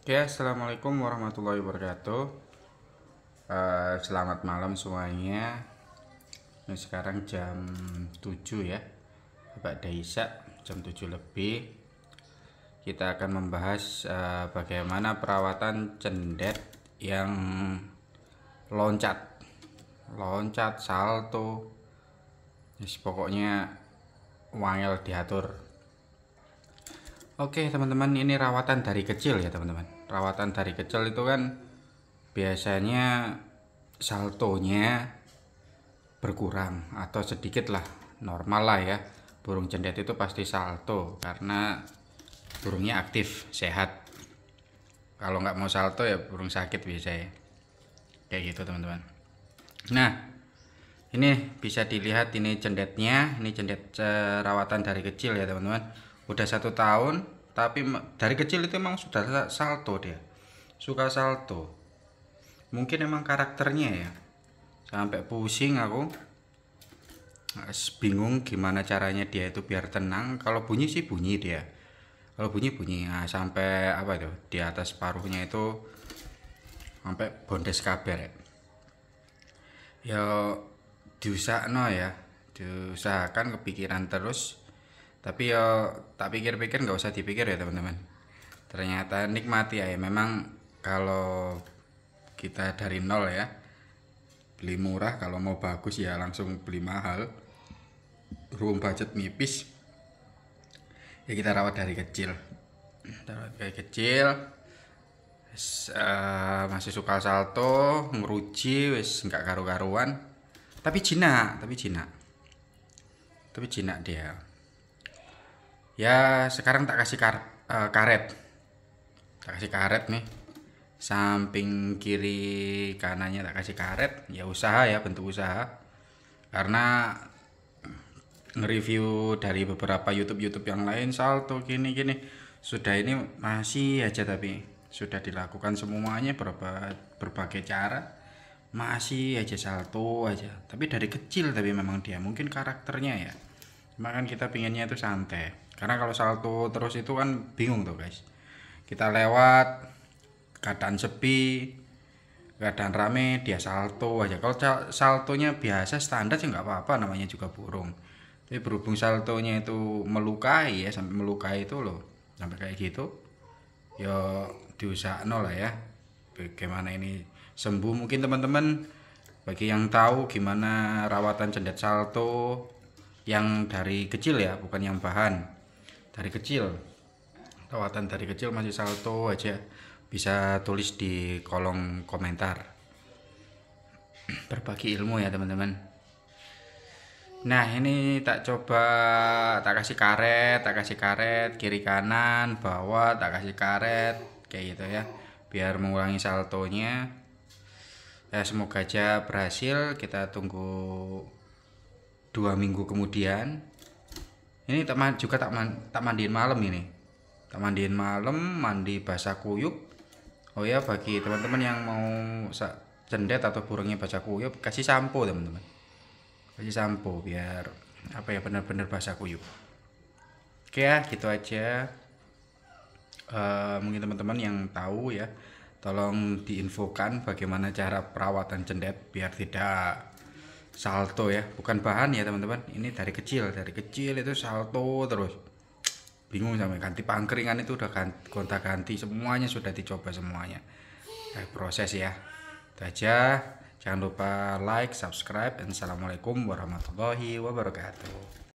Oke, ya, okay, assalamualaikum warahmatullahi wabarakatuh. Uh, selamat malam semuanya. Ini sekarang jam 7 ya. Bapak Daisa jam 7 lebih. Kita akan membahas uh, bagaimana perawatan cendet yang loncat. Loncat, salto. Yes, pokoknya wangel diatur Oke teman-teman ini rawatan dari kecil ya teman-teman Rawatan dari kecil itu kan biasanya saltonya berkurang atau sedikit lah normal lah ya Burung cendet itu pasti salto karena burungnya aktif sehat Kalau nggak mau salto ya burung sakit biasanya Kayak gitu teman-teman Nah ini bisa dilihat ini cendetnya ini cendet eh, rawatan dari kecil ya teman-teman udah satu tahun tapi dari kecil itu emang sudah salto dia suka salto mungkin emang karakternya ya sampai pusing aku bingung gimana caranya dia itu biar tenang kalau bunyi sih bunyi dia kalau bunyi bunyi nah, sampai apa itu di atas paruhnya itu sampai bondes kabar ya diusahakan no ya diusahakan kepikiran terus tapi yo tak pikir-pikir nggak usah dipikir ya teman-teman ternyata nikmati ya memang kalau kita dari nol ya beli murah kalau mau bagus ya langsung beli mahal room budget nipis ya kita rawat dari kecil rawat dari kecil uh, masih suka salto ngeruji wis nggak karu-karuan tapi jinak tapi jinak tapi jinak dia ya sekarang tak kasih kar uh, karet tak kasih karet nih samping kiri kanannya tak kasih karet ya usaha ya bentuk usaha karena nge-review dari beberapa YouTube-YouTube yang lain salto gini-gini sudah ini masih aja tapi sudah dilakukan semuanya berapa berbagai cara masih aja salto aja tapi dari kecil tapi memang dia mungkin karakternya ya cuma kan kita pinginnya itu santai karena kalau salto terus itu kan bingung tuh guys kita lewat keadaan sepi keadaan rame dia salto aja kalau saltonya biasa standar sih nggak apa-apa namanya juga burung tapi berhubung saltonya itu melukai ya sampai melukai itu loh sampai kayak gitu ya nol lah ya bagaimana ini sembuh mungkin teman-teman bagi yang tahu gimana rawatan cendet salto yang dari kecil ya bukan yang bahan dari kecil tawatan dari kecil masih salto aja bisa tulis di kolom komentar berbagi ilmu ya teman-teman nah ini tak coba tak kasih karet tak kasih karet kiri kanan bawah tak kasih karet kayak gitu ya biar mengurangi saltonya ya semoga aja berhasil kita tunggu dua minggu kemudian ini tak juga tak man, tak mandiin malam ini tak mandiin malam mandi basah kuyup oh ya bagi teman-teman yang mau cendet atau burungnya basah kuyup kasih sampo teman-teman kasih sampo biar apa ya benar-benar basah kuyup oke ya gitu aja uh, mungkin teman-teman yang tahu ya tolong diinfokan bagaimana cara perawatan cendet biar tidak salto ya bukan bahan ya teman-teman ini dari kecil dari kecil itu salto terus bingung sama ganti pangkeringan itu udah gonta ganti semuanya sudah dicoba semuanya eh, proses ya itu aja jangan lupa like subscribe dan assalamualaikum warahmatullahi wabarakatuh